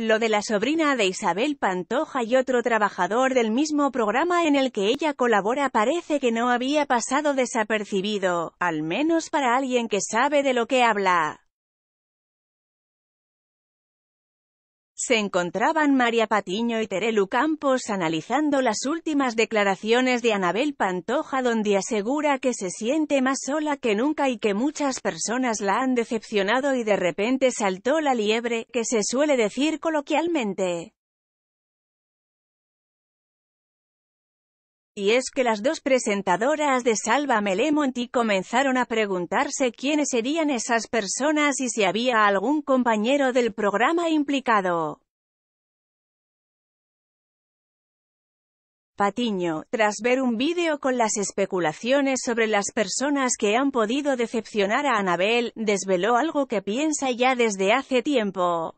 Lo de la sobrina de Isabel Pantoja y otro trabajador del mismo programa en el que ella colabora parece que no había pasado desapercibido, al menos para alguien que sabe de lo que habla. Se encontraban María Patiño y Terelu Campos analizando las últimas declaraciones de Anabel Pantoja donde asegura que se siente más sola que nunca y que muchas personas la han decepcionado y de repente saltó la liebre, que se suele decir coloquialmente. Y es que las dos presentadoras de Sálvame Lemonti comenzaron a preguntarse quiénes serían esas personas y si había algún compañero del programa implicado. Patiño, tras ver un vídeo con las especulaciones sobre las personas que han podido decepcionar a Anabel, desveló algo que piensa ya desde hace tiempo.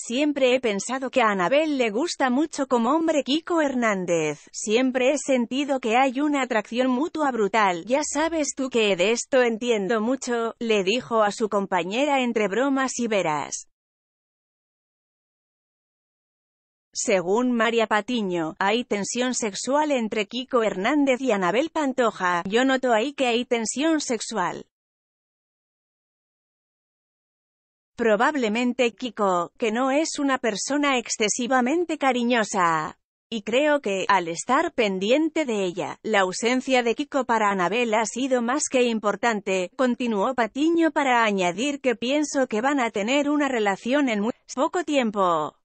Siempre he pensado que a Anabel le gusta mucho como hombre Kiko Hernández. Siempre he sentido que hay una atracción mutua brutal. Ya sabes tú que de esto entiendo mucho, le dijo a su compañera entre bromas y veras. Según María Patiño, hay tensión sexual entre Kiko Hernández y Anabel Pantoja. Yo noto ahí que hay tensión sexual. Probablemente Kiko, que no es una persona excesivamente cariñosa. Y creo que, al estar pendiente de ella, la ausencia de Kiko para Anabel ha sido más que importante, continuó Patiño para añadir que pienso que van a tener una relación en muy poco tiempo.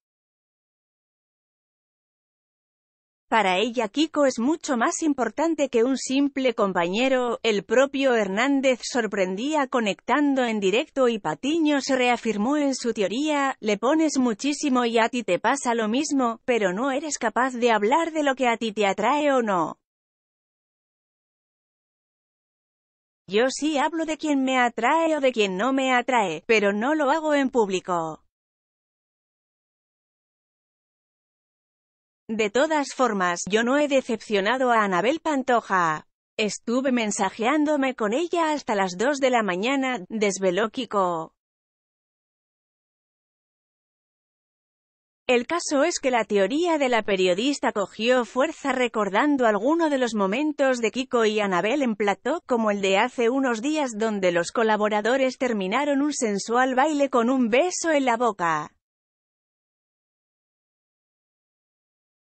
Para ella Kiko es mucho más importante que un simple compañero, el propio Hernández sorprendía conectando en directo y Patiño se reafirmó en su teoría, le pones muchísimo y a ti te pasa lo mismo, pero no eres capaz de hablar de lo que a ti te atrae o no. Yo sí hablo de quien me atrae o de quien no me atrae, pero no lo hago en público. De todas formas, yo no he decepcionado a Anabel Pantoja. Estuve mensajeándome con ella hasta las 2 de la mañana, desveló Kiko. El caso es que la teoría de la periodista cogió fuerza recordando alguno de los momentos de Kiko y Anabel en plató, como el de hace unos días donde los colaboradores terminaron un sensual baile con un beso en la boca.